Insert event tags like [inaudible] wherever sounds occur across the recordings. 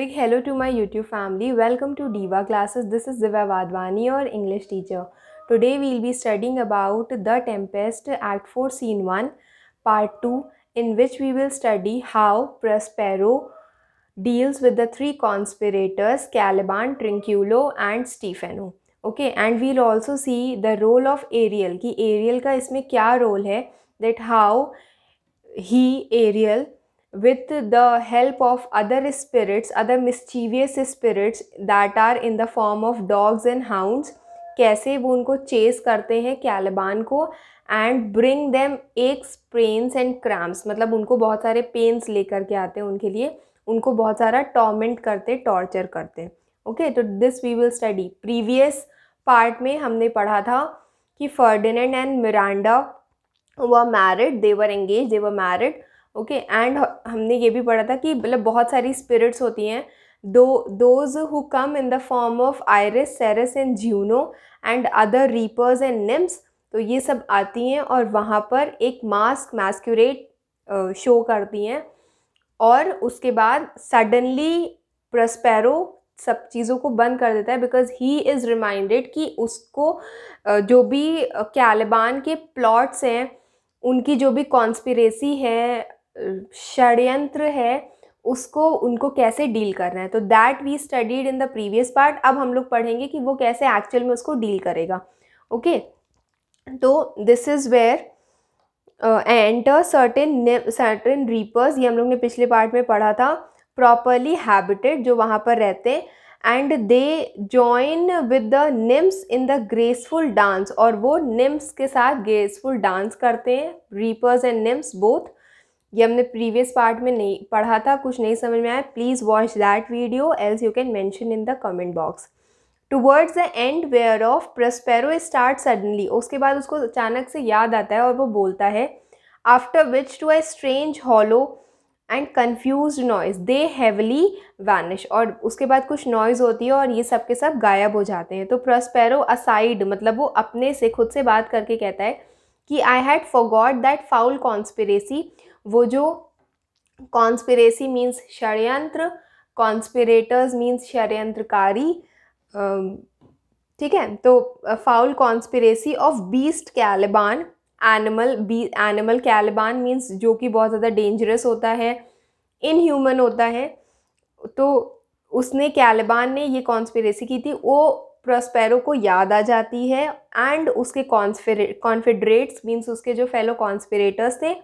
Big hello to my YouTube family welcome to Diva classes this is Divya Wadhwani our English teacher today will be studying about the Tempest act four scene one part two in which we will study how Prospero deals with the three conspirators Caliban Trinculo and Stephano okay and will also see the role of Ariel कि Ariel का इसमें क्या role है that how he Ariel with the help of other spirits, other mischievous spirits that are in the form of dogs and hounds, कैसे वो उनको chess करते हैं कैलबान को and bring them aches pains and cramps मतलब उनको बहुत सारे पेन्स लेकर के आते हैं उनके लिए उनको बहुत सारा टॉर्मेंट करते टॉर्चर करते ओके तो this we will study previous part में हमने पढ़ा था कि Ferdinand and Miranda were married they were engage they were married okay and हमने ये भी पढ़ा था कि मतलब बहुत सारी स्पिरिट्स होती हैं दो those who come in the form of Iris Ceres and Juno and other reapers and nymphs तो ये सब आती हैं और वहाँ पर एक मास्क मैस्क्यूरेट शो करती हैं और उसके बाद सडनली प्रस्पैरो सब चीज़ों को बंद कर देता है बिकॉज ही इज़ रिमाइंडेड कि उसको जो भी कैलेबान के प्लॉट्स हैं उनकी जो भी कॉन्स्पिरेसी है षड्यंत्र है उसको उनको कैसे डील करना है तो that we studied in the previous part अब हम लोग पढ़ेंगे कि वो कैसे एक्चुअल में उसको डील करेगा ओके तो this is where enter certain certain reapers ये हम लोग ने पिछले पार्ट में पढ़ा था प्रॉपरली हैबिटेड जो वहाँ पर रहते हैं and they join with the nymphs in the graceful dance और वो निम्स के साथ ग्रेसफुल डांस करते हैं रीपर्स एंड निम्स बोथ ये हमने प्रीवियस पार्ट में नहीं पढ़ा था कुछ नहीं समझ में आया please watch that video else you can mention in the comment box towards the end where of Prospero start suddenly उसके बाद उसको अचानक से याद आता है और वो बोलता है after which to a strange hollow and confuse noise they heavily vanish और उसके बाद कुछ नॉइज़ होती है और ये सब के सब गायब हो जाते हैं तो प्रस्पेरो असाइड मतलब वो अपने से खुद से बात करके कहता है कि I had got that foul conspiracy वो जो कॉन्स्पिरेसी मीन्स षडयंत्र कॉन्स्पिरेटर्स मीन्स षडयंत्रकारी ठीक है तो foul conspiracy of beast Caliban animal be animal Caliban means जो कि बहुत ज़्यादा डेंजरस होता है इनह्यूमन होता है तो उसने कैलिबान ने ये कॉन्स्पिरेसी की थी वो प्रस्पेरो को याद आ जाती है एंड उसके कॉन्फिडेट्स मीन्स उसके जो फेलो कॉन्स्पिरेटर्स थे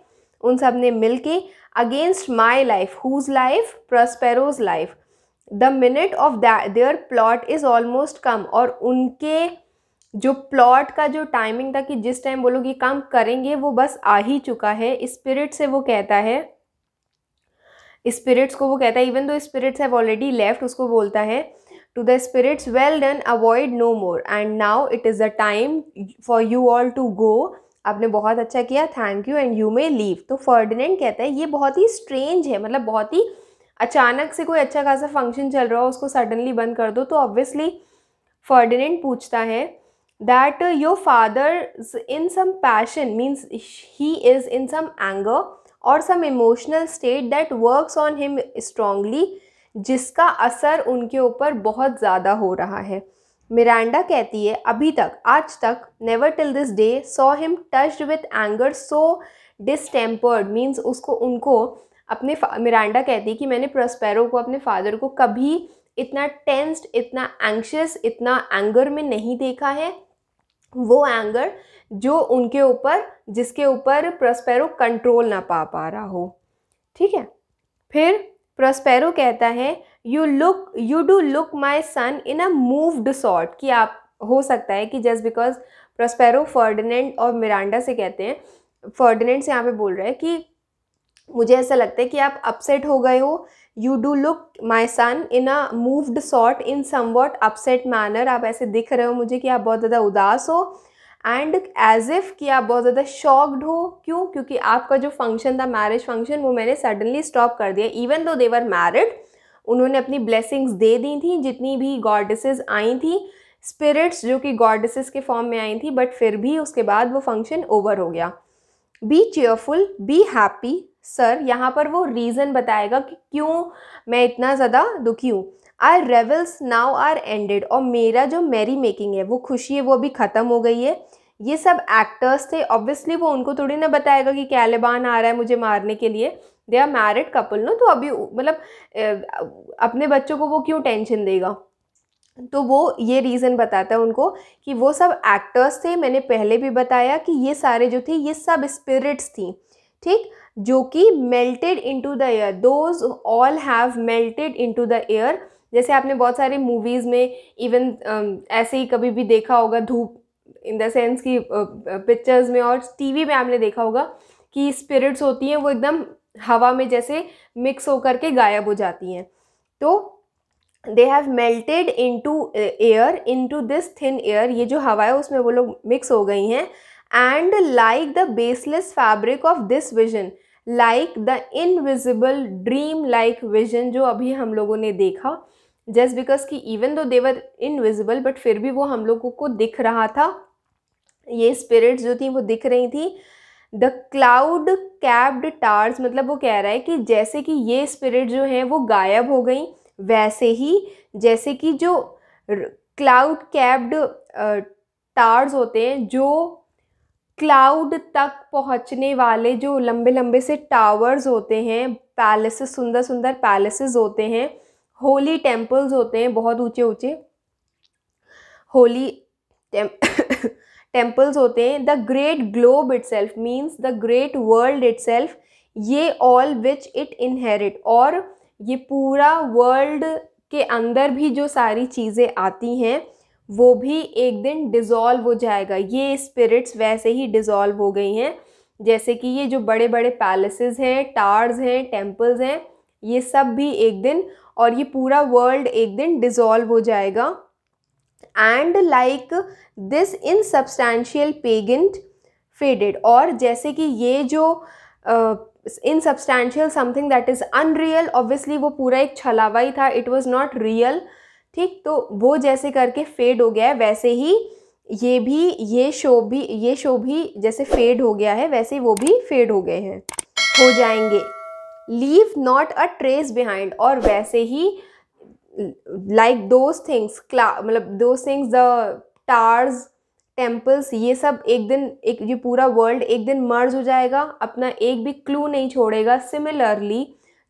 उन सब ने मिल के against my life whose life Prospero's life the minute of their plot is almost come और उनके जो प्लॉट का जो टाइमिंग था कि जिस टाइम वो लोग ये काम करेंगे वो बस आ ही चुका है स्पिरिट से वो कहता है स्पिरिट्स को वो कहता है even though spirits have already left उसको बोलता है to the spirits well done avoid no more and now it is the time for you all to go आपने बहुत अच्छा किया thank you and you may leave तो Ferdinand कहता है ये बहुत ही स्ट्रेंज है मतलब बहुत ही अचानक से कोई अच्छा खासा फंक्शन चल रहा हो उसको सडनली बंद कर दो तो ऑब्वियसली फर्डिनेंट पूछता है that your father in some passion means he is in some anger और some emotional state that works on him strongly जिसका असर उनके ऊपर बहुत ज़्यादा हो रहा है मिरांडा कहती है अभी तक आज तक never till this day saw him touched with anger so distempered means उसको उनको अपने मिरांडा कहती है कि मैंने प्रोस्पेरो को अपने फादर को कभी इतना टेंस्ड इतना एंक्शस इतना एंगर में नहीं देखा है वो एंगर जो उनके ऊपर जिसके ऊपर प्रोस्पेरो कंट्रोल ना पा पा रहा हो ठीक है फिर प्रोस्पेरो कहता है you look you do look my son in a moved sort कि आप हो सकता है कि जस्ट बिकॉज प्रोस्पेरो फर्डिनेंट और मिरांडा से कहते हैं फर्डिनेंट से यहाँ पे बोल रहे हैं कि मुझे ऐसा लगता है कि आप अपसेट हो गए हो you do look my son in a moved sort in somewhat upset manner आप ऐसे दिख रहे हो मुझे कि आप बहुत ज़्यादा उदास हो एंड एज इफ़ कि आप बहुत ज़्यादा शॉक्ड हो क्यों क्योंकि आपका जो फंक्शन था मैरिज फंक्शन वो मैंने सडनली स्टॉप कर दिया इवन दो देवर मैरिड उन्होंने अपनी ब्लेसिंग्स दे दी थी जितनी भी गॉडेसेस आई थी स्पिरिट्स जो कि गॉडेसेस के फॉर्म में आई थी बट फिर भी उसके बाद वो फंक्शन ओवर हो गया be cheerful be happy sir यहाँ पर वो रीज़न बताएगा कि क्यों मैं इतना ज़्यादा दुखी हूँ our revels now are ended और मेरा जो मेरी मेकिंग है वो खुशी है वो अभी ख़त्म हो गई है ये सब एक्टर्स थे ऑब्वियसली वो उनको थोड़ी ना बताएगा कि कैलेबान आ रहा है मुझे मारने के लिए दे आर मैरिड कपल ना तो अभी मतलब अपने बच्चों को वो क्यों टेंशन देगा तो वो ये रीज़न बताता है उनको कि वो सब एक्टर्स थे मैंने पहले भी बताया कि ये सारे जो थे ये सब स्पिरिट्स थी ठीक जो कि melted into the air those all have melted into the air जैसे आपने बहुत सारे मूवीज़ में इवन ऐसे ही कभी भी देखा होगा धूप इन द सेंस कि पिक्चर्स में और टीवी में आपने देखा होगा कि स्पिरिट्स होती हैं वो एकदम हवा में जैसे मिक्स होकर के गायब हो जाती हैं तो they have melted into air to this thin air ये जो हवा है उसमें वो लोग मिक्स हो गई हैं and like the baseless fabric of this vision like the invisible dream like vision जो अभी हम लोगों ने देखा जस्ट बिकॉज कि even though they were invisible but फिर भी वो हम लोगों को दिख रहा था ये स्पिरिट्स जो थी वो दिख रही थी द क्लाउड कैब्ड टार्स मतलब वो कह रहा है कि जैसे कि ये स्पिरिट जो हैं वो गायब हो गई वैसे ही जैसे कि जो क्लाउड कैब्ड टार्स होते हैं जो क्लाउड तक पहुंचने वाले जो लंबे लंबे से टावर्स होते हैं पैलेसेस सुंदर सुंदर पैलेसेस होते हैं होली टेम्पल्स होते हैं बहुत ऊंचे ऊंचे होली टेम टेम्पल्स होते हैं the great globe itself means the great world itself ये ऑल विच इट इनहेरिट और ये पूरा वर्ल्ड के अंदर भी जो सारी चीज़ें आती हैं वो भी एक दिन डिज़ोल्व हो जाएगा ये स्पिरिट्स वैसे ही डिज़ोल्व हो गई हैं जैसे कि ये जो बड़े बड़े पैलेसेस हैं टार्स हैं टेम्पल्स हैं ये सब भी एक दिन और ये पूरा वर्ल्ड एक दिन डिज़ोल्व हो जाएगा and like this insubstantial pageant faded और जैसे कि ये जो insubstantial something that is unreal obviously वो पूरा एक छलावा ही था इट वॉज़ नॉट रियल ठीक तो वो जैसे करके फेड हो गया है वैसे ही ये भी ये शो भी ये शो भी जैसे फेड हो गया है वैसे वो भी फेड हो गए हैं हो जाएंगे leave not a trace behind और वैसे ही लाइक दोज थिंग्स क्ला मतलब those things the towers temples ये सब एक दिन एक ये पूरा वर्ल्ड एक दिन मर्ज हो जाएगा अपना एक भी क्लू नहीं छोड़ेगा सिमिलरली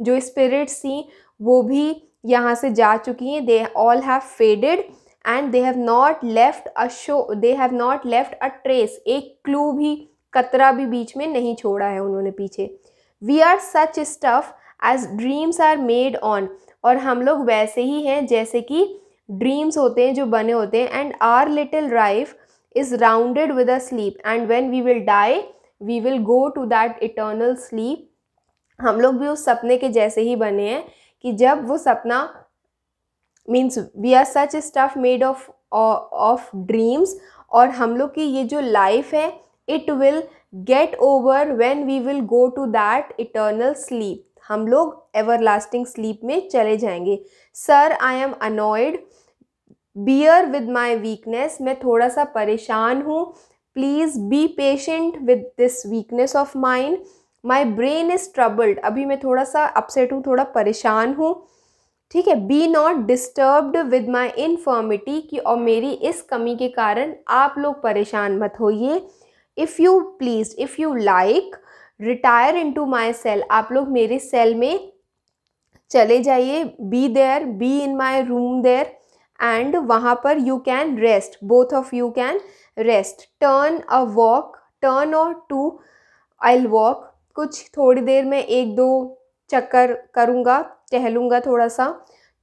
जो स्पिरिट्स थी वो भी यहाँ से जा चुकी हैं they all have faded and they have not left a show they have not left a trace एक क्लू भी कतरा भी बीच में नहीं छोड़ा है उन्होंने पीछे we are such stuff as dreams are made on और हम लोग वैसे ही हैं जैसे कि ड्रीम्स होते हैं जो बने होते हैं and our little life is rounded with a sleep and when we will die we will go to that eternal sleep हम लोग भी उस सपने के जैसे ही बने हैं कि जब वो सपना means we are such stuff made of of dreams और हम लोग की ये जो लाइफ है it will get over when we will go to that eternal sleep हम लोग एवर लास्टिंग स्लीप में चले जाएंगे sir I am annoyed bear with my weakness मैं थोड़ा सा परेशान हूँ please be patient with this weakness of mind my brain is troubled अभी मैं थोड़ा सा अपसेट हूँ थोड़ा परेशान हूँ ठीक है be not disturbed with my infirmity कि और मेरी इस कमी के कारण आप लोग परेशान मत होइए if you please if you like retire into my cell आप लोग मेरे सेल में चले जाइए be there be in my room there and वहाँ पर you can rest both of you can rest turn a walk turn or two I walk कुछ थोड़ी देर में एक दो चक्कर करूँगा टहलूँगा थोड़ा सा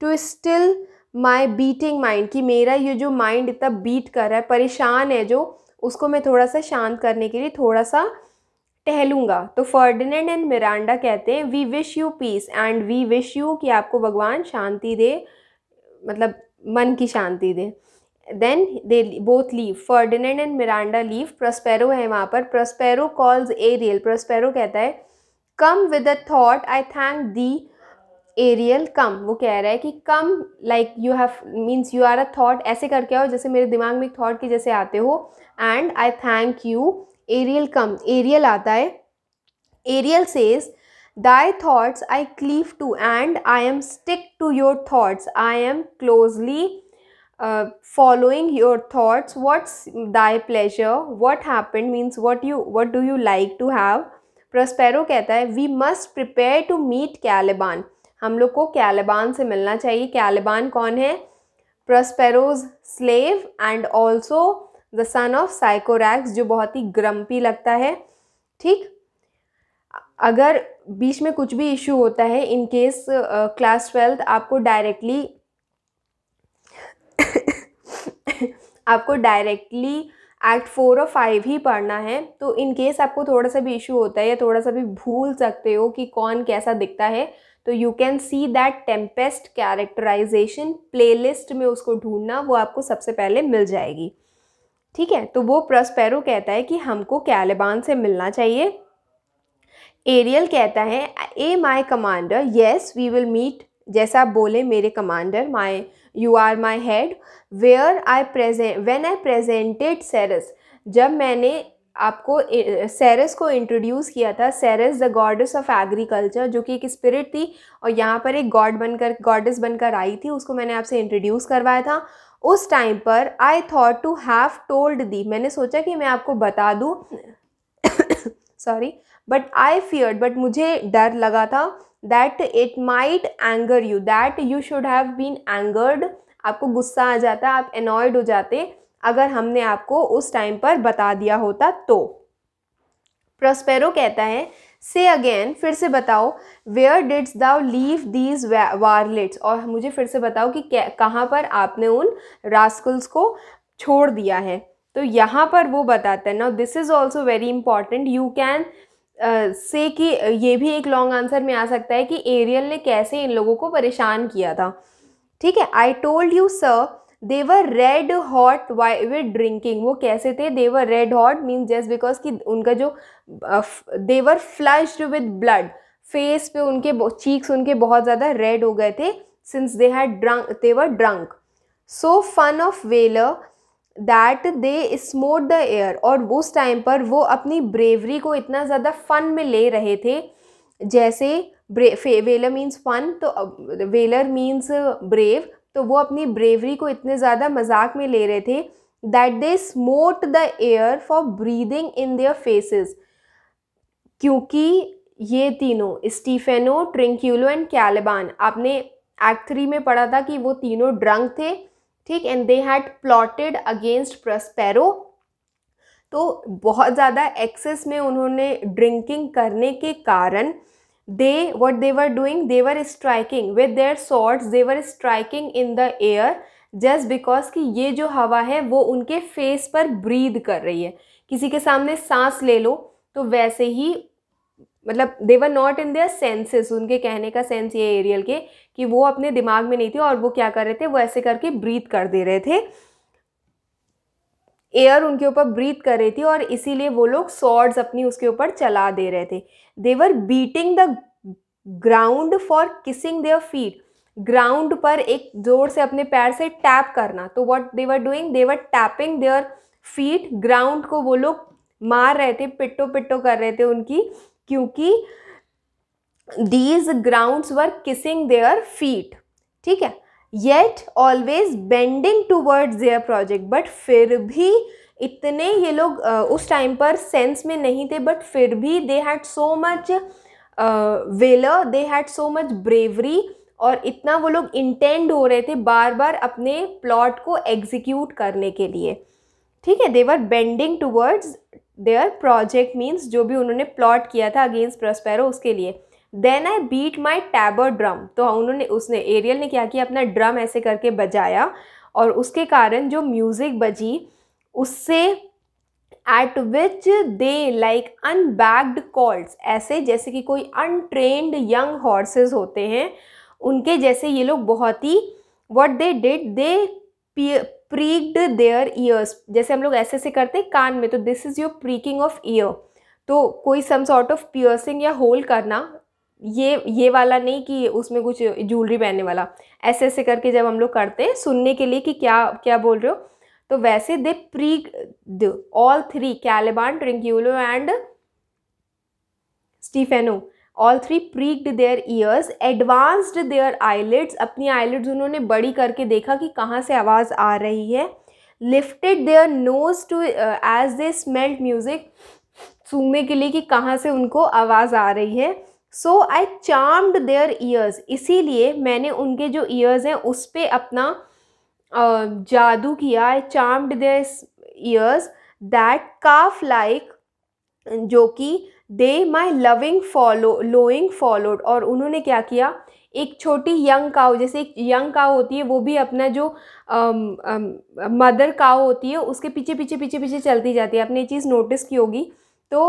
to still my beating mind कि मेरा ये जो माइंड इतना बीट कर रहा है परेशान है जो उसको मैं थोड़ा सा शांत करने के लिए थोड़ा सा टहलूंगा तो फर्डिनेंड एंड मिरांडा कहते हैं we wish you peace and we wish you कि आपको भगवान शांति दे मतलब मन की शांति दे then they both leave Ferdinand and Miranda leave Prospero है वहाँ पर प्रस्पेरो कॉल्स एरियल प्रस्पेरो कहता है come with a thought I thank thee Ariel come वो कह रहा है कि come like you have means you are a thought ऐसे करके आओ जैसे मेरे दिमाग में एक थॉट के जैसे आते हो and I thank you Ariel come Ariel आता है Ariel says thy thoughts i cleave to and i am stick to your thoughts i am closely uh, following your thoughts what's thy pleasure what happened means what you what do you like to have Prospero कहता है we must prepare to meet Caliban हम लोग को कैलेबान से मिलना चाहिए Caliban कौन है Prospero's slave and also the son of Sycorax जो बहुत ही ग्रम्पी लगता है ठीक अगर बीच में कुछ भी इशू होता है इन केस क्लास ट्वेल्थ आपको डायरेक्टली [coughs] आपको डायरेक्टली एक्ट फोर और फाइव ही पढ़ना है तो इन केस आपको थोड़ा सा भी इशू होता है या थोड़ा सा भी भूल सकते हो कि कौन कैसा दिखता है तो you can see that Tempest characterization playlist में उसको ढूंढना वो आपको सबसे पहले मिल जाएगी ठीक है तो वो प्रस्पेरो कहता है कि हमको कैलेबान से मिलना चाहिए एरियल कहता है ay my commander yes we will meet जैसा आप बोले मेरे commander my you are my head where I present when I presented Ceres जब मैंने आपको सेरस को इंट्रोड्यूस किया था Ceres the goddess of agriculture जो कि एक स्पिरिट थी और यहाँ पर एक गॉड बनकर गॉडेस बनकर आई थी उसको मैंने आपसे इंट्रोड्यूस करवाया था उस टाइम पर I thought to have told thee मैंने सोचा कि मैं आपको बता दूँ sorry but I feared but मुझे डर लगा था that it might anger you that you should have been angered आपको गुस्सा आ जाता आप एनॉयड हो जाते अगर हमने आपको उस टाइम पर बता दिया होता तो प्रोस्पेरो कहता है से अगेन फिर से बताओ where didst thou leave these varlets और मुझे फिर से बताओ कि कहाँ पर आपने उन रास्कल्स को छोड़ दिया है तो यहाँ पर वो बताते हैं ना this is also very important you can say कि ये भी एक लॉन्ग आंसर में आ सकता है कि एरियल ने कैसे इन लोगों को परेशान किया था ठीक है I told you sir they were red hot why with drinking वो कैसे थे they were red hot means just because कि उनका जो they were flushed with blood face पे उनके चीक्स उनके बहुत ज़्यादा रेड हो गए थे since they had drunk they were drunk so fun of valour that they smote the air और उस टाइम पर वो अपनी ब्रेवरी को इतना ज़्यादा फन में ले रहे थे जैसे वेलर मीन्स फन तो वेलर मीन्स ब्रेव तो वो अपनी ब्रेवरी को इतने ज़्यादा मजाक में ले रहे थे that they smote the air for breathing in their faces क्योंकि ये तीनों स्टीफेनो ट्रिंक्यूलो एंड कैलेबान आपने एक्ट थ्री में पढ़ा था कि वो तीनों ड्रंक थे ठीक and they had plotted against Prospero तो बहुत ज़्यादा एक्सेस में उन्होंने ड्रिंकिंग करने के कारण they what they were doing they were striking with their swords they were striking in the air just because कि ये जो हवा है वो उनके फेस पर ब्रीद कर रही है किसी के सामने सांस ले लो तो वैसे ही मतलब they were not in their senses उनके कहने का सेंस ये एरियल के कि वो अपने दिमाग में नहीं थे और वो क्या कर रहे थे वो ऐसे करके ब्रीथ कर दे रहे थे एयर उनके ऊपर ब्रीथ कर रही थी और इसीलिए वो लोग सॉर्ड्स अपनी उसके ऊपर चला दे रहे थे they were beating the ground for kissing their feet ground पर एक जोर से अपने पैर से टैप करना तो what they were doing they were tapping their feet ground को वो लोग मार रहे थे पिट्टो पिट्टो कर रहे थे उनकी क्योंकि these grounds were kissing their feet ठीक है yet always bending towards their project but फिर भी इतने ये लोग उस टाइम पर सेंस में नहीं थे बट फिर भी they had so much valour they had so much bravery और इतना वो लोग इंटेंड हो रहे थे बार बार अपने प्लॉट को एग्जीक्यूट करने के लिए ठीक है they were bending towards their project means जो भी उन्होंने प्लॉट किया था अगेंस्ट प्रस्पैरो उसके लिए then I beat my tabor drum तो उन्होंने उसने एरियल ने क्या किया अपना ड्रम ऐसे करके बजाया और उसके कारण जो म्यूज़िक बजी उससे at which they like unbacked colts ऐसे जैसे कि कोई अनट्रेंड यंग हॉर्सेज होते हैं उनके जैसे ये लोग बहुत ही what they did they pricked their ears जैसे हम लोग ऐसे ऐसे करते हैं कान में तो this is your pricking of ear तो कोई सम सॉर्ट ऑफ पियर्सिंग या होल करना ये ये वाला नहीं कि उसमें कुछ ज्वेलरी पहनने वाला ऐसे ऐसे करके जब हम लोग करते हैं सुनने के लिए कि क्या क्या बोल रहे हो तो वैसे they pre all three Caliban Trinculo and Stephano all three pricked their ears advanced their eyelids अपनी आईलेट्स उन्होंने बड़ी करके देखा कि कहाँ से आवाज़ आ रही है lifted their nose to as they smelt music सूंघने के लिए कि कहाँ से उनको आवाज़ आ रही है so I charmed their ears इसीलिए मैंने उनके जो ईयर्स हैं उस पर अपना जादू किया I charmed their ears that calf like जो कि they my loving follow lowing followed और उन्होंने क्या किया एक छोटी यंग काव जैसे एक यंग काव होती है वो भी अपना जो मदर काव होती है उसके पीछे पीछे पीछे पीछे चलती जाती है आपने ये चीज़ नोटिस की होगी तो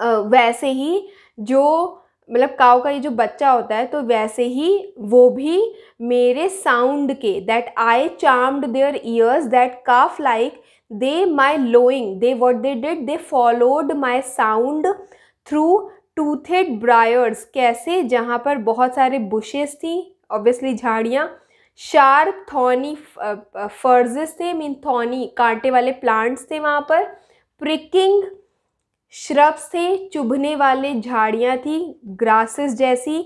वैसे ही जो मतलब काव का ये जो बच्चा होता है तो वैसे ही वो भी मेरे साउंड के that I charmed their ears that calf like they my lowing they what they did they followed my sound through toothed briars कैसे जहाँ पर बहुत सारे बुशेस थी ऑब्वियसली झाड़ियाँ शार्प थॉनी फर्जेस थे मीन थॉनी कांटे वाले प्लांट्स थे वहाँ पर प्रिकिंग श्रब थे चुभने वाले झाड़ियाँ थी ग्रासेस जैसी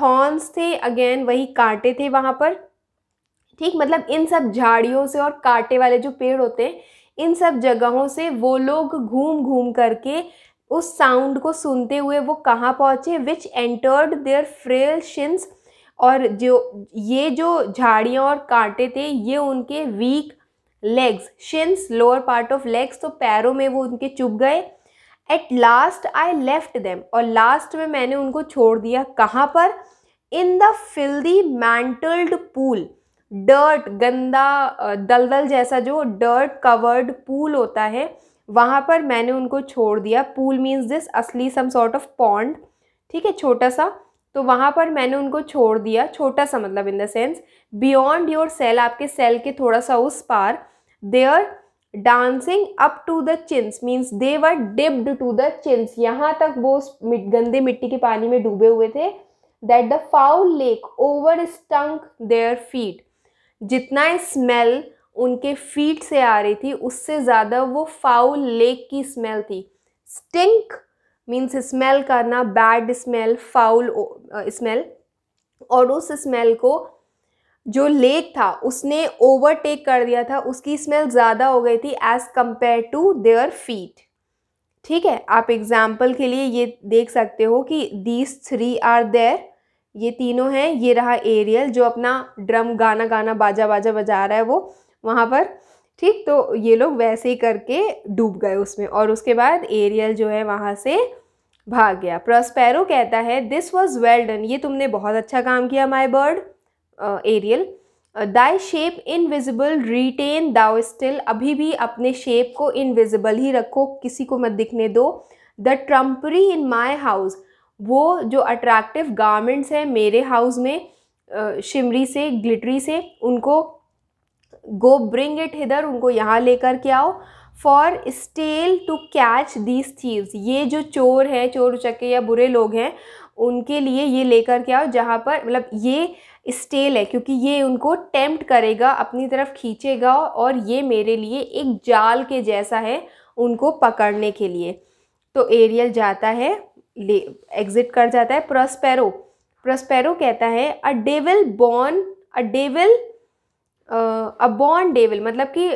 थॉर्न्स थे अगेन वही कांटे थे वहाँ पर ठीक मतलब इन सब झाड़ियों से और कांटे वाले जो पेड़ होते हैं इन सब जगहों से वो लोग घूम घूम करके उस साउंड को सुनते हुए वो कहाँ पहुँचे which entered their frail shins और जो ये जो झाड़ियाँ और कांटे थे ये उनके weak legs shins lower part of legs तो पैरों में वो उनके चुभ गए at last I left them और लास्ट में मैंने उनको छोड़ दिया कहाँ पर in the filthy mantled pool dirt गंदा दलदल जैसा जो डर्ट कवर्ड पूल होता है वहाँ पर मैंने उनको छोड़ दिया पूल मीन्स दिस असली सम सॉर्ट ऑफ पॉन्ड ठीक है छोटा सा तो वहाँ पर मैंने उनको छोड़ दिया छोटा सा मतलब in the sense beyond your cell आपके सेल के थोड़ा सा उस पार there dancing up to the chins means they were dipped to the chins यहाँ तक वो मिट, गंदे मिट्टी के पानी में डूबे हुए थे that the foul lake overstunk their feet जितना स्मेल उनके फीट से आ रही थी उससे ज़्यादा वो फाउल लेक की स्मेल थी स्टिंक मीन्स स्मेल करना बैड स्मेल फाउल स्मेल और उस स्मेल को जो लेक था उसने ओवरटेक कर दिया था उसकी स्मेल ज़्यादा हो गई थी as compare to their feet ठीक है आप एग्जाम्पल के लिए ये देख सकते हो कि दीज थ्री आर देर ये तीनों हैं ये रहा एरियल जो अपना ड्रम गाना गाना बाजा बाजा बजा रहा है वो वहाँ पर ठीक तो ये लोग वैसे ही करके डूब गए उसमें और उसके बाद एरियल जो है वहाँ से भाग गया प्रोस्पैरो कहता है दिस वॉज वेल डन ये तुमने बहुत अच्छा काम किया my bird Ariel thy shape invisible retain thou still अभी भी अपने शेप को इनविजिबल ही रखो किसी को मत दिखने दो द ट्रम्परी इन माई हाउस वो जो अट्रैक्टिव गारमेंट्स हैं मेरे हाउस में शिमरी uh, से ग्लिटरी से उनको गो ब्रिंग इट हिदर उनको यहाँ लेकर के आओ for stale to catch these thieves ये जो चोर हैं चोर उचक्के या बुरे लोग हैं उनके लिए ये लेकर के आओ जहाँ पर मतलब ये स्टेल है क्योंकि ये उनको टेम्प्ट करेगा अपनी तरफ खींचेगा और ये मेरे लिए एक जाल के जैसा है उनको पकड़ने के लिए तो एरियल जाता है ले एग्जिट कर जाता है प्रोस्पेरो प्रोस्पेरो कहता है a devil born a devil a born devil मतलब कि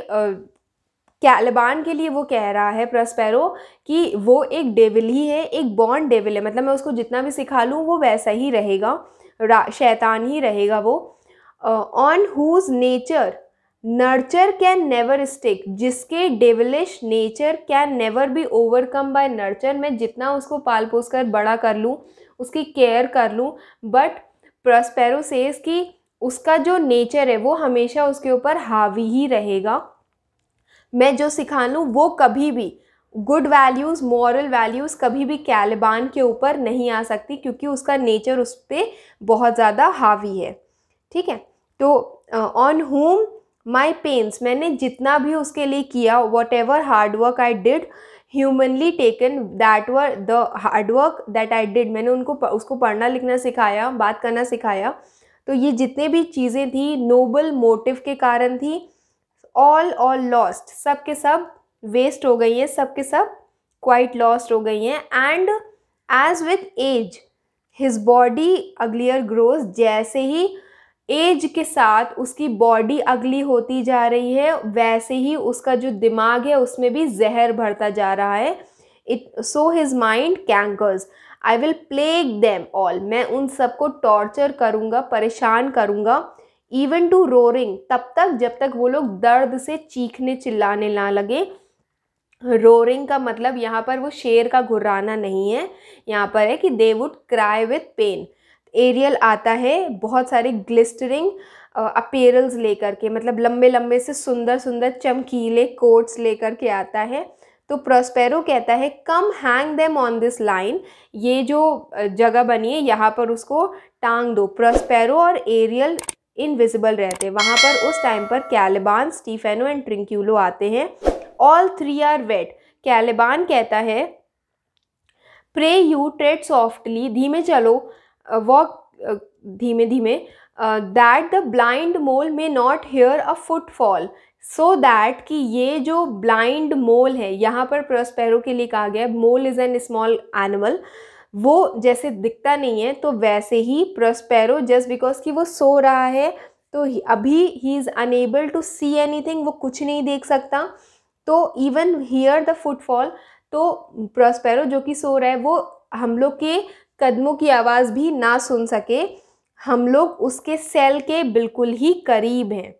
कैलबान के लिए वो कह रहा है प्रस्पेरो कि वो एक डेविल ही है एक बॉन्ड डेविल है मतलब मैं उसको जितना भी सिखा लूँ वो वैसा ही रहेगा शैतान ही रहेगा वो on whose nature nurture can never stick जिसके devilish nature can never be overcome by nurture मैं जितना उसको पाल पोस कर बड़ा कर लूँ उसकी केयर कर लूँ बट प्रस्पेरो सेज कि उसका जो नेचर है वो हमेशा उसके ऊपर हावी ही रहेगा मैं जो सिखा लूँ वो कभी भी गुड वैल्यूज़ मॉरल वैल्यूज़ कभी भी कैलिबान के ऊपर नहीं आ सकती क्योंकि उसका नेचर उस पर बहुत ज़्यादा हावी है ठीक है तो ऑन होम माई पेंस मैंने जितना भी उसके लिए किया whatever hard work I did humanly taken that were the hard work that I did मैंने उनको उसको पढ़ना लिखना सिखाया बात करना सिखाया तो ये जितने भी चीज़ें थी नोबल मोटिव के कारण थी ऑल ऑल लॉस्ट सब के सब वेस्ट हो गई हैं सब के सब क्वाइट लॉस्ट हो गई हैं and as with age his body uglier grows जैसे ही एज के साथ उसकी बॉडी अगली होती जा रही है वैसे ही उसका जो दिमाग है उसमें भी जहर भरता जा रहा है it so his mind cankers I will plague them all मैं उन सबको टॉर्चर करूँगा परेशान करूँगा इवन टू रोरिंग तब तक जब तक वो लोग दर्द से चीखने चिल्लाने ना लगे रोरिंग का मतलब यहाँ पर वो शेर का घुराना नहीं है यहाँ पर है कि they would cry with pain Ariel आता है बहुत सारे ग्लिस्टरिंग अपेरल्स लेकर के मतलब लंबे लंबे से सुंदर सुंदर चमकीले कोट्स लेकर के आता है तो प्रोस्पेरो कहता है come hang them on this line ये जो जगह बनी है यहाँ पर उसको टांग दो प्रोस्पेरो और एरियल इनविजिबल रहते हैं वहाँ पर उस टाइम पर कैलेबान स्टीफेनो एंड ट्रिंक्यूलो आते हैं all three are wet Caliban कहता है प्रे यू ट्रेड सॉफ्टली धीमे चलो वॉक uh, uh, धीमे धीमे that the blind mole may not hear a footfall so that कि ये जो ब्लाइंड मोल है यहाँ पर प्रस्पैरो के लिए कहा गया है mole is an small animal वो जैसे दिखता नहीं है तो वैसे ही प्रस्पैरो जस्ट बिकॉज कि वो सो रहा है तो अभी ही is unable to see anything वो कुछ नहीं देख सकता तो इवन हियर द फुटफॉल तो प्रॉस्पेरो जो कि सो रहा है वो हम लोग के कदमों की आवाज़ भी ना सुन सके हम लोग उसके सेल के बिल्कुल ही करीब हैं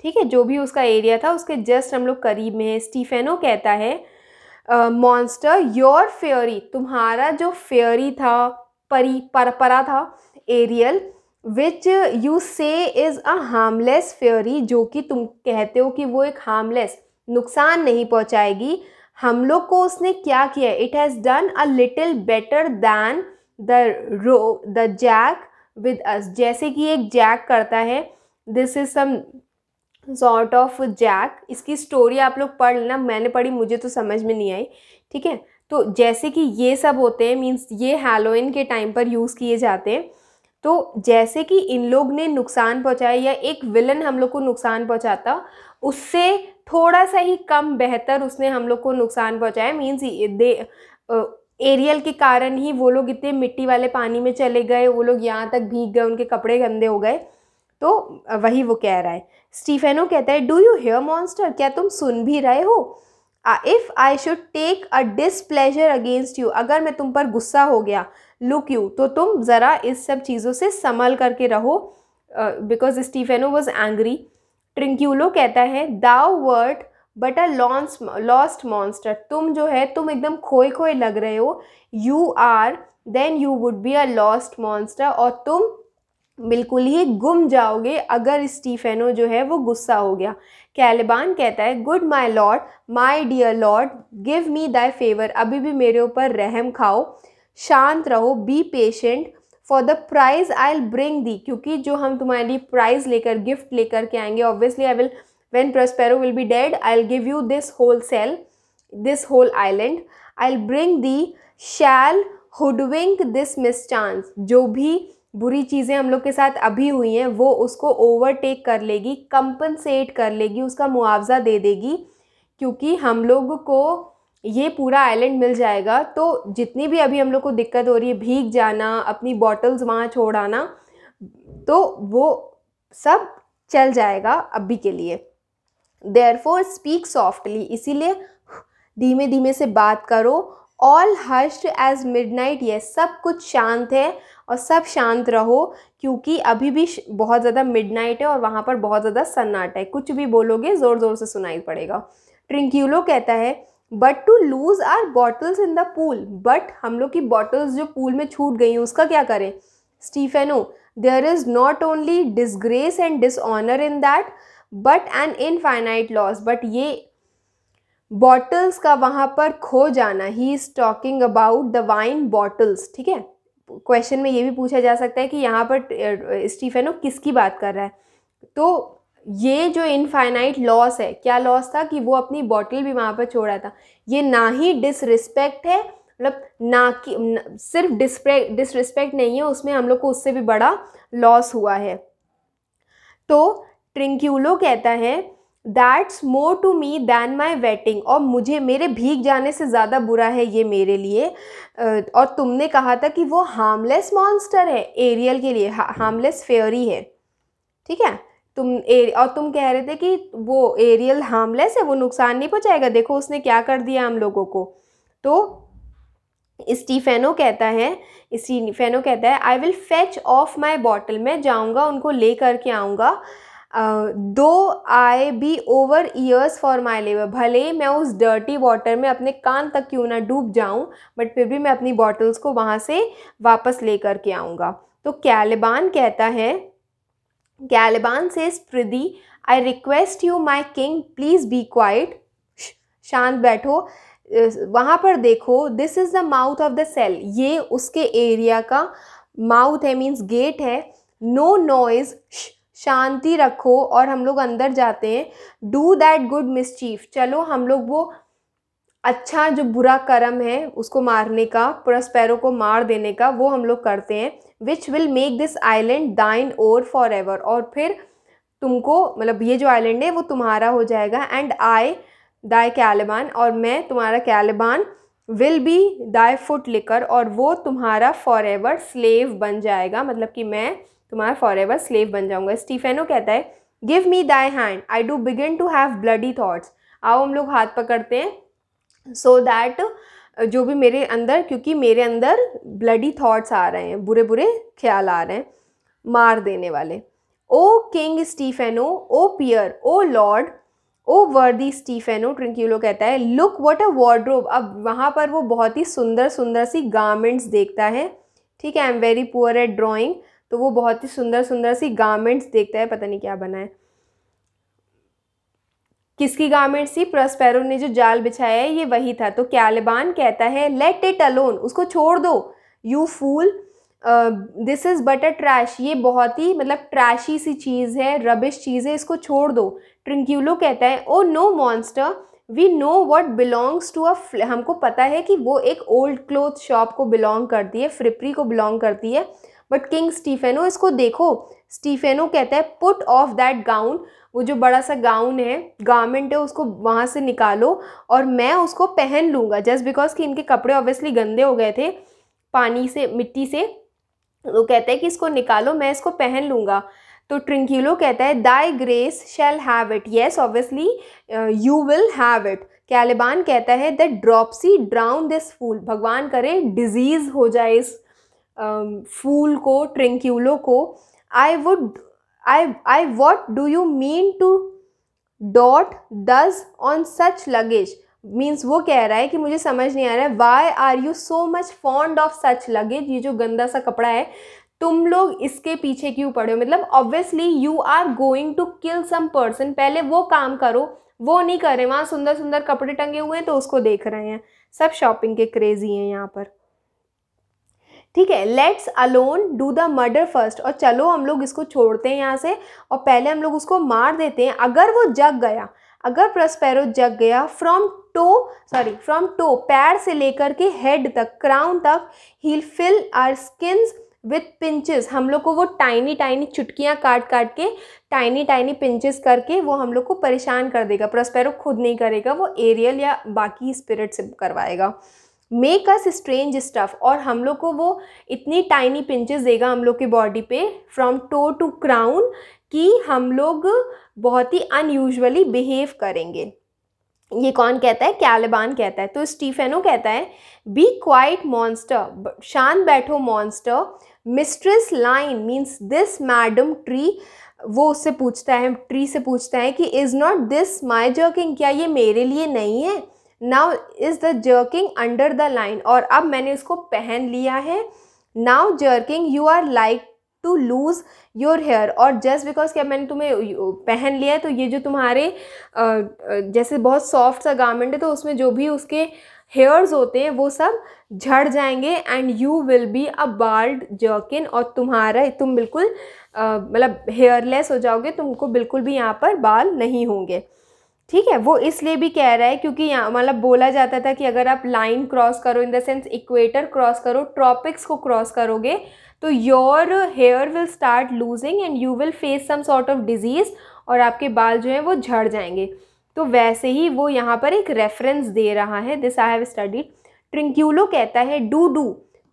ठीक है जो भी उसका एरिया था उसके जस्ट हम लोग करीब में हैं स्टीफेनो कहता है मॉन्स्टर योर फेयरी तुम्हारा जो फेयरी था परी परपरा था Ariel which you say is a harmless fairy जो कि तुम कहते हो कि वो एक हार्मलेस नुकसान नहीं पहुंचाएगी हम लोग को उसने क्या किया it has done a little better than the row the jack with us जैसे कि एक जैक करता है this is some sort of jack इसकी स्टोरी आप लोग पढ़ लेना मैंने पढ़ी मुझे तो समझ में नहीं आई ठीक है तो जैसे कि ये सब होते हैं मीन्स ये हेलोइन के टाइम पर यूज़ किए जाते हैं तो जैसे कि इन लोग ने नुकसान पहुंचाया या एक विलन हम लोग को नुकसान पहुंचाता उससे थोड़ा सा ही कम बेहतर उसने हम लोग को नुकसान पहुँचाया मीन्स दे एरियल के कारण ही वो लोग इतने मिट्टी वाले पानी में चले गए वो लोग यहाँ तक भीग गए उनके कपड़े गंदे हो गए तो वही वो कह रहा है स्टीफेनो कहता है डू यू हेयर मॉन्स्टर क्या तुम सुन भी रहे हो if I should take a displeasure against you अगर मैं तुम पर गुस्सा हो गया लुक यू तो तुम ज़रा इस सब चीज़ों से संभल करके रहो because uh, Stephano was angry Trinculo कहता है thou wert but a lawns lost monster तुम जो है तुम एकदम खोए खोए लग रहे हो you are then you would be a lost monster और तुम बिल्कुल ही गुम जाओगे अगर स्टीफेनो जो है वो गुस्सा हो गया कैलिबान कहता है good my lord my dear lord give me thy favour अभी भी मेरे ऊपर रहम खाओ शांत रहो be patient for the prize I'll bring thee क्योंकि जो हम तुम्हारे लिए प्राइज लेकर गिफ्ट लेकर के आएंगे obviously I will when Prospero will be dead I'll give you this whole cell this whole island I'll bring thee shall hoodwink this mischance जो भी बुरी चीज़ें हम लोग के साथ अभी हुई हैं वो उसको ओवरटेक कर लेगी कंपनसेट कर लेगी उसका मुआवजा दे देगी क्योंकि हम लोग को ये पूरा आइलैंड मिल जाएगा तो जितनी भी अभी हम लोग को दिक्कत हो रही है भीग जाना अपनी बॉटल्स वहाँ छोड़ आना तो वो सब चल जाएगा अभी के लिए देयर फोर स्पीक सॉफ्टली इसीलिए धीमे धीमे से बात करो all hushed as midnight ये सब कुछ शांत है और सब शांत रहो क्योंकि अभी भी बहुत ज़्यादा मिड नाइट है और वहाँ पर बहुत ज़्यादा सन्नाटा है कुछ भी बोलोगे ज़ोर ज़ोर से सुनाई पड़ेगा ट्रिंक्यूलो कहता है but to lose our bottles in the pool but हम लोग की बॉटल्स जो पूल में छूट गई हैं उसका क्या करें Stephano there is not only disgrace and dishonour in that but an infinite loss but ये बॉटल्स का वहाँ पर खो जाना ही is talking about the wine bottles ठीक है क्वेश्चन में ये भी पूछा जा सकता है कि यहाँ पर स्टीफेनो किसकी बात कर रहा है तो ये जो इनफाइनाइट लॉस है क्या लॉस था कि वो अपनी बॉटल भी वहाँ पर छोड़ा था ये ना ही डिसरिस्पेक्ट है मतलब ना कि सिर्फ सिर्फ डिसरिस्पेक्ट नहीं है उसमें हम लोग को उससे भी बड़ा लॉस हुआ है तो ट्रिंक्यूलो कहता है that's more to me than my wetting और मुझे मेरे भीग जाने से ज़्यादा बुरा है ये मेरे लिए और तुमने कहा था कि वो हार्मलेस मॉन्स्टर है एरियल के लिए हार्मलेस फेयरी है ठीक है तुम एर और तुम कह रहे थे कि वो एरियल हार्मलेस है वो नुकसान नहीं पहुँचाएगा देखो उसने क्या कर दिया हम लोगों को तो स्टीफेनो कहता है स्टीफेनो कहता है I will fetch off my bottle मैं जाऊँगा उनको ले करके आऊँगा though I be over ears for my लेवर भले ही मैं उस डर्टी वाटर में अपने कान तक क्यों ना डूब जाऊँ बट फिर भी मैं अपनी बॉटल्स को वहाँ से वापस ले करके आऊँगा तो कैलेबान कहता है Caliban से prithee I request you my king please be quiet शांत बैठो वहाँ पर देखो this is the mouth of the cell ये उसके एरिया का माउथ है मीन्स गेट है नो नॉइज़ शांति रखो और हम लोग अंदर जाते हैं डू दैट गुड मिसचीफ चलो हम लोग वो अच्छा जो बुरा कर्म है उसको मारने का पुरस्पैरों को मार देने का वो हम लोग करते हैं which will make this island thine or for ever और फिर तुमको मतलब ये जो आइलैंड है वो तुम्हारा हो जाएगा एंड आई दाय कैलेबान और मैं तुम्हारा Caliban will be thy foot licker और वो तुम्हारा फॉर एवर स्लेव बन जाएगा मतलब कि मैं तुम्हारा फॉर एवर स्लेव बन जाऊँगा स्टीफेनो कहता है give me thy hand I do begin to have bloody thoughts आओ हम लोग हाथ पकड़ते हैं सो so दैट uh, जो भी मेरे अंदर क्योंकि मेरे अंदर ब्लडी थॉट्स आ रहे हैं बुरे बुरे ख्याल आ रहे हैं मार देने वाले O king Stephano O peer O lord O worthy Stephano Trinculo कहता है लुक वॉट अ वॉर्ड्रोब अब वहाँ पर वो बहुत ही सुंदर सुंदर सी गारमेंट्स देखता है ठीक है I am very poor at drawing तो वो बहुत ही सुंदर सुंदर सी गारमेंट्स देखता है पता नहीं क्या बनाए किसकी गारमेंट सी प्रस्पेरो ने जो जाल बिछाया है ये वही था तो क्यालिबान कहता है लेट इट अलोन उसको छोड़ दो you fool this is but a trash ये बहुत ही मतलब ट्रैशी सी चीज़ है रबिश चीज़ है इसको छोड़ दो ट्रिंक्यूलो कहता है O no monster we know what belongs to a हमको पता है कि वो एक ओल्ड क्लोथ शॉप को बिलोंग करती है फ्रिपरी को बिलोंग करती है बट किंग स्टीफेनो इसको देखो स्टीफेनो कहता है पुट ऑफ दैट गाउन वो जो बड़ा सा गाउन है गारमेंट है उसको वहाँ से निकालो और मैं उसको पहन लूँगा जस्ट बिकॉज कि इनके कपड़े ऑब्वियसली गंदे हो गए थे पानी से मिट्टी से वो कहते हैं कि इसको निकालो मैं इसको पहन लूँगा तो ट्रिंकिलो कहता है thy grace shall have it yes obviously you will have it Caliban कहता है that dropsy drown this fool भगवान करे डिजीज़ हो जाए इस फूल um, को ट्रिंक्यूलो को I would I, I, what do you mean to dot does on such luggage? Means वो कह रहा है कि मुझे समझ नहीं आ रहा है why are you so much fond of such luggage ये जो गंदा सा कपड़ा है तुम लोग इसके पीछे क्यों पड़े हो मतलब obviously you are going to kill some person पहले वो काम करो वो नहीं कर रहे वहाँ सुंदर सुंदर कपड़े टंगे हुए हैं तो उसको देख रहे हैं सब शॉपिंग के क्रेजी हैं यहाँ पर ठीक है let's alone do the murder first और चलो हम लोग इसको छोड़ते हैं यहाँ से और पहले हम लोग उसको मार देते हैं अगर वो जग गया अगर प्रस्पेरो जग गया from toe sorry from toe पैर से लेकर के हेड तक क्राउन तक he fill our skins with pinches हम लोग को वो टाइनी टाइनी चुटकियाँ काट काट के टाइनी टाइनी पिंचेस करके वो हम लोग को परेशान कर देगा प्रस्पेरो खुद नहीं करेगा वो एरियल या बाकी स्पिरिट से करवाएगा मेक अस स्ट्रेंज स्टफ और हम लोग को वो इतनी टाइनी पिंचेस देगा हम लोग की बॉडी पे फ्रॉम टो टू क्राउन कि हम लोग बहुत ही अनयूजअली बिहेव करेंगे ये कौन कहता है कैलेबान कहता है तो स्टीफेनो कहता है बी क्वाइट मॉन्स्टर शांत बैठो monster mistress line means this madam tree वो उससे पूछता है ट्री से पूछता है कि is not this my jerkin क्या ये मेरे लिए नहीं है now is the jerkin under the line और अब मैंने इसको पहन लिया है now jerkin you are like to lose your hair और जस्ट बिकॉज क्या मैंने तुम्हें पहन लिया है तो ये जो तुम्हारे जैसे बहुत सॉफ्ट सा गारमेंट है तो उसमें जो भी उसके हेयर्स होते हैं वो सब झड़ जाएंगे and you will be a bald jerkin और तुम्हारा तुम बिल्कुल मतलब हेयरलेस हो जाओगे तुमको बिल्कुल भी यहाँ पर बाल नहीं होंगे ठीक है वो इसलिए भी कह रहा है क्योंकि यहाँ मतलब बोला जाता था कि अगर आप लाइन क्रॉस करो in the sense equator cross करो ट्रॉपिक्स को क्रॉस करोगे तो your hair will start losing and you will face some sort of disease और आपके बाल जो हैं वो झड़ जाएंगे तो वैसे ही वो यहाँ पर एक रेफरेंस दे रहा है this I have studied Trinculo कहता है डू डू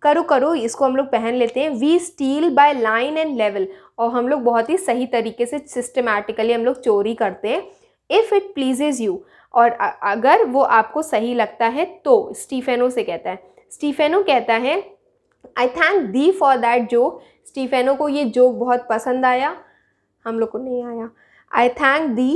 करो करो इसको हम लोग पहन लेते हैं we steal by line and level और हम लोग बहुत ही सही तरीके से सिस्टमेटिकली हम लोग चोरी करते हैं इफ़ इट प्लीज़ेज़ यू और अगर वो आपको सही लगता है तो स्टीफेनो से कहता है स्टीफेनो कहता है I thank thee for that joke Stephano को ये जोक बहुत पसंद आया हम लोग को नहीं आया I thank thee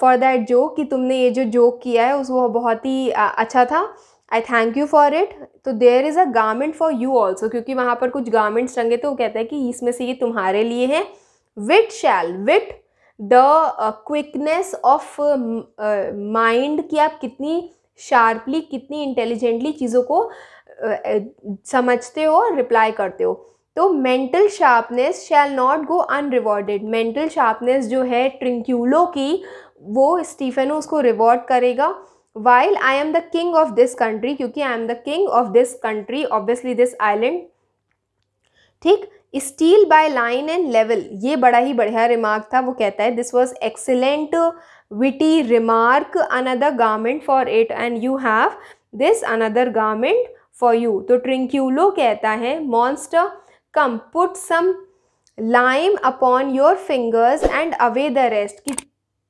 for that joke कि तुमने ये जो जोक किया है उस वो बहुत ही uh, अच्छा था I thank you for it तो there is a garment for you also क्योंकि वहाँ पर कुछ गारमेंट्स रंगे तो वो कहता है कि इसमें से ये तुम्हारे लिए है wit shall wit the quickness of mind कि आप कितनी शार्पली कितनी इंटेलिजेंटली चीज़ों को uh, समझते हो और रिप्लाई करते हो तो mental sharpness shall not go unrewarded mental sharpness जो है ट्रिंक्यूलो की वो स्टीफेनो उसको रिवॉर्ड करेगा while I am the king of this country क्योंकि I am the king of this country obviously this island ठीक steal by line and level ये बड़ा ही बढ़िया रिमार्क था वो कहता है this was excellent witty remark another garment for it and you have this another garment for you तो ट्रिंक्यूलो कहता है monster come put some lime upon your fingers and away the rest कि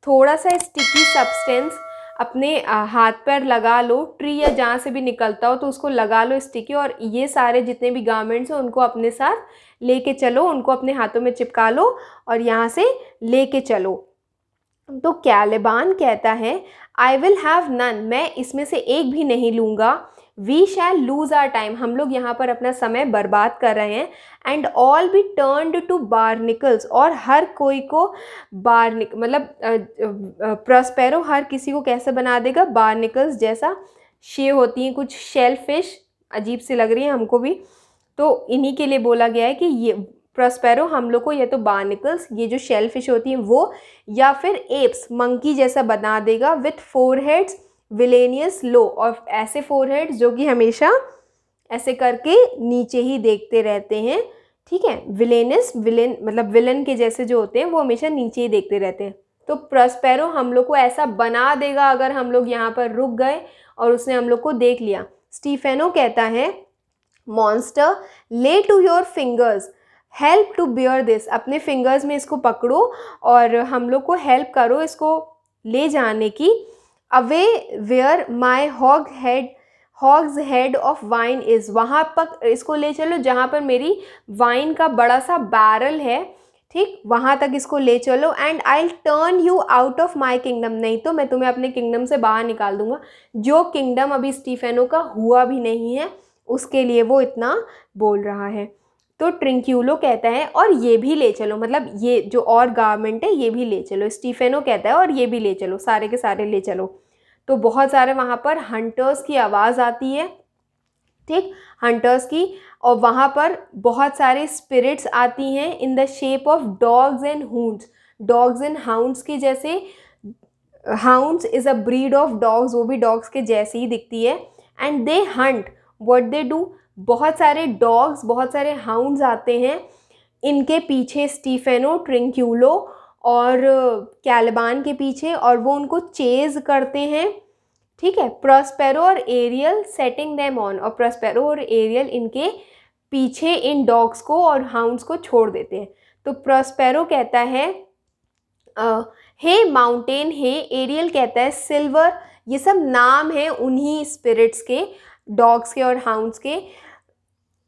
थोड़ा सा स्टिकी सब्सटेंस अपने हाथ पर लगा लो ट्री या जहाँ से भी निकलता हो तो उसको लगा लो स्टिकी और ये सारे जितने भी गारमेंट्स हैं उनको अपने साथ लेके चलो उनको अपने हाथों में चिपका लो और यहाँ से लेके चलो तो कैलेबान कहता है आई विल हैव नन मैं इसमें से एक भी नहीं लूँगा we shall lose our time हम लोग यहाँ पर अपना समय बर्बाद कर रहे हैं and all be turned to barnacles और हर कोई को बार निक मतलब प्रॉस्पेरो हर किसी को कैसे बना देगा बार निकल्स जैसा शे होती हैं कुछ शेल फिश अजीब सी लग रही है हमको भी तो इन्हीं के लिए बोला गया है कि ये प्रॉस्पेरो हम लोग को या तो बार्निकल्स ये जो शेल फिश होती हैं वो या फिर एप्स मंकी जैसा बना देगा with foreheads villainous low और ऐसे फोरहेड जो कि हमेशा ऐसे करके नीचे ही देखते रहते हैं ठीक है विलेनियस विलेन मतलब विलन के जैसे जो होते हैं वो हमेशा नीचे ही देखते रहते हैं तो प्रस्पेरो हम लोग को ऐसा बना देगा अगर हम लोग यहाँ पर रुक गए और उसने हम लोग को देख लिया स्टीफेनो कहता है monster lay to your fingers help to bear this अपने फिंगर्स में इसको पकड़ो और हम लोग को हेल्प करो इसको ले जाने की away where my hogshead hogshead of wine is वहाँ पर इसको ले चलो जहाँ पर मेरी वाइन का बड़ा सा बैरल है ठीक वहाँ तक इसको ले चलो and I turn you out of my kingdom नहीं तो मैं तुम्हें अपने किंगडम से बाहर निकाल दूंगा जो किंगडम अभी स्टीफेनो का हुआ भी नहीं है उसके लिए वो इतना बोल रहा है तो ट्रिंक्यूलो कहता है और ये भी ले चलो मतलब ये जो और गवर्नमेंट है ये भी ले चलो स्टीफेनो कहता है और ये भी ले चलो सारे के सारे ले चलो तो बहुत सारे वहाँ पर हंटर्स की आवाज़ आती है ठीक हंटर्स की और वहाँ पर बहुत सारे स्पिरिट्स आती हैं in the shape of dogs and hounds dogs and hounds के जैसे hounds is a breed of dogs वो भी डॉग्स के जैसे ही दिखती है and they hunt what they do बहुत सारे डॉग्स बहुत सारे हाउंड्स आते हैं इनके पीछे स्टीफेनो ट्रिंक्यूलो और कैलबान के पीछे और वो उनको चेज करते हैं ठीक है प्रोस्पेरो और एरियल सेटिंग दैम ऑन और प्रोस्पेरो और एरियल इनके पीछे इन डॉग्स को और हाउंड्स को छोड़ देते हैं तो प्रोस्पेरो कहता है हे माउंटेन हे एरियल कहता है सिल्वर ये सब नाम हैं उन्हीं स्पिरिट्स के डॉग्स के और हाउंड्स के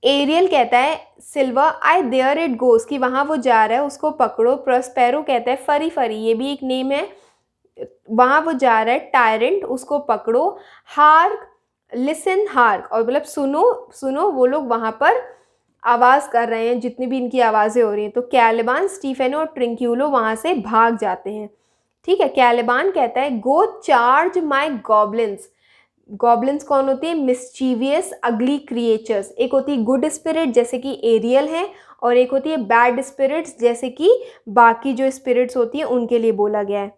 एरियल कहता है silver ay there it goes कि वहाँ वो जा रहा है उसको पकड़ो प्रोस्पेरो कहता है फरी फरी ये भी एक नेम है वहाँ वो जा रहा है टायरेंट उसको पकड़ो हार्क लिसन हार्क और मतलब सुनो सुनो वो लोग वहाँ पर आवाज़ कर रहे हैं जितनी भी इनकी आवाज़ें हो रही हैं तो कैलेबान स्टीफेन और ट्रिंक्यूलो वहाँ से भाग जाते हैं ठीक है कैलेबान कहता है go charge my goblins goblins कौन होते हैं मिस्चीवियस अगली क्रिएचर्स एक होती है गुड स्पिरिट जैसे कि एरियल है और एक होती है बैड स्पिरिट्स जैसे कि बाकी जो स्पिरिट्स होती हैं उनके लिए बोला गया है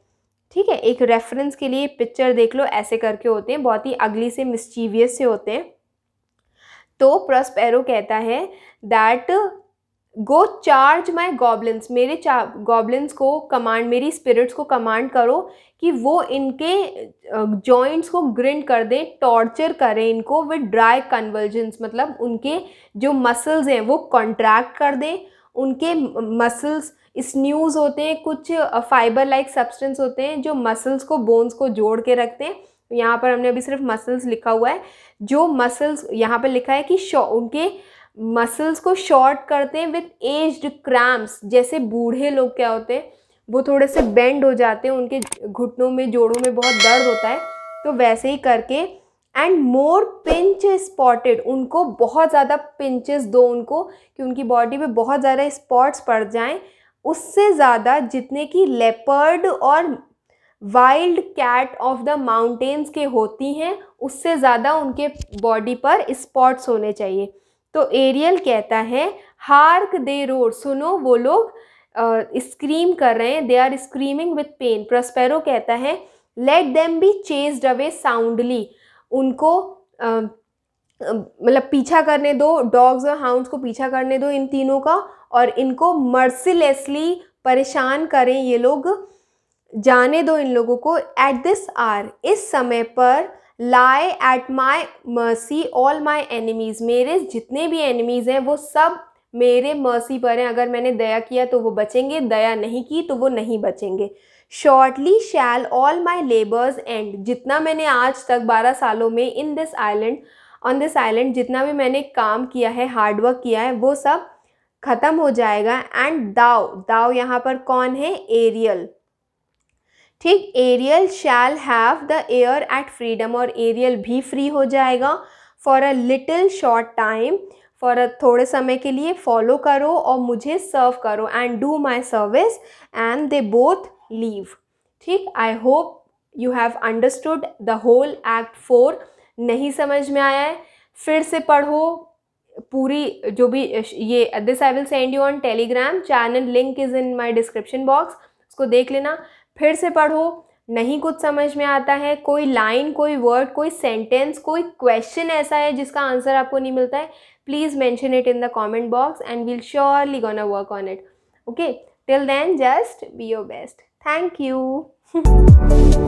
ठीक है एक रेफरेंस के लिए पिक्चर देख लो ऐसे करके होते हैं बहुत ही अगली से मिस्चीवियस से होते हैं तो प्रस पैरो कहता है that go charge my goblins मेरे चार गॉबलिन्स को कमांड मेरी स्पिरिट्स को कमांड करो कि वो इनके जॉइंट्स को ग्रिंड कर दें टॉर्चर करें इनको विद ड्राई कन्वर्जेंस मतलब उनके जो मसल्स हैं वो कॉन्ट्रैक्ट कर दें उनके मसल्स स्न्यूज होते हैं कुछ फाइबर लाइक सब्सटेंस होते हैं जो मसल्स को बोन्स को जोड़ के रखते हैं यहाँ पर हमने अभी सिर्फ मसल्स लिखा हुआ है जो मसल्स यहाँ पर लिखा है कि उनके मसल्स को शॉर्ट करते हैं विथ एज्ड क्रैम्प्स जैसे बूढ़े लोग क्या होते हैं वो थोड़े से बेंड हो जाते हैं उनके घुटनों में जोड़ों में बहुत दर्द होता है तो वैसे ही करके एंड मोर पिंच स्पॉटेड उनको बहुत ज़्यादा पिंचेस दो उनको कि उनकी बॉडी पे बहुत ज़्यादा स्पॉट्स पड़ जाएं उससे ज़्यादा जितने कि लेपर्ड और wild cat of the mountains के होती हैं उससे ज़्यादा उनके बॉडी पर स्पॉट्स होने चाहिए तो एरियल कहता है हार्क दे रोड सुनो वो लोग स्क्रीम uh, कर रहे हैं they are screaming with pain Prospero कहता है let them be changed away soundly उनको uh, मतलब पीछा करने दो डॉग्स और हाउंड्स को पीछा करने दो इन तीनों का और इनको मर्सीलेसली परेशान करें ये लोग जाने दो इन लोगों को एट दिस आर इस समय पर lie at my mercy all my enemies मेरे जितने भी एनिमीज़ हैं वो सब मेरे मर्सी पर हैं अगर मैंने दया किया तो वो बचेंगे दया नहीं की तो वो नहीं बचेंगे shortly shall all my labours end जितना मैंने आज तक बारह सालों में in this island on this island जितना भी मैंने काम किया है हार्डवर्क किया है वो सब ख़त्म हो जाएगा एंड दाव दाव यहाँ पर कौन है एरियल ठीक Ariel shall have the air at freedom और एरियल भी फ्री हो जाएगा for a little short time for थोड़े समय के लिए फॉलो करो और मुझे सर्व करो and do my service and they both leave ठीक I hope you have understood the whole act four नहीं समझ में आया है फिर से पढ़ो पूरी जो भी ये this I will send you on Telegram channel link is in my description box उसको देख लेना फिर से पढ़ो नहीं कुछ समझ में आता है कोई लाइन कोई वर्ड कोई सेंटेंस कोई क्वेश्चन ऐसा है जिसका आंसर आपको नहीं मिलता है please mention it in the comment box and we'll surely gonna work on it okay till then just be your best thank you [laughs]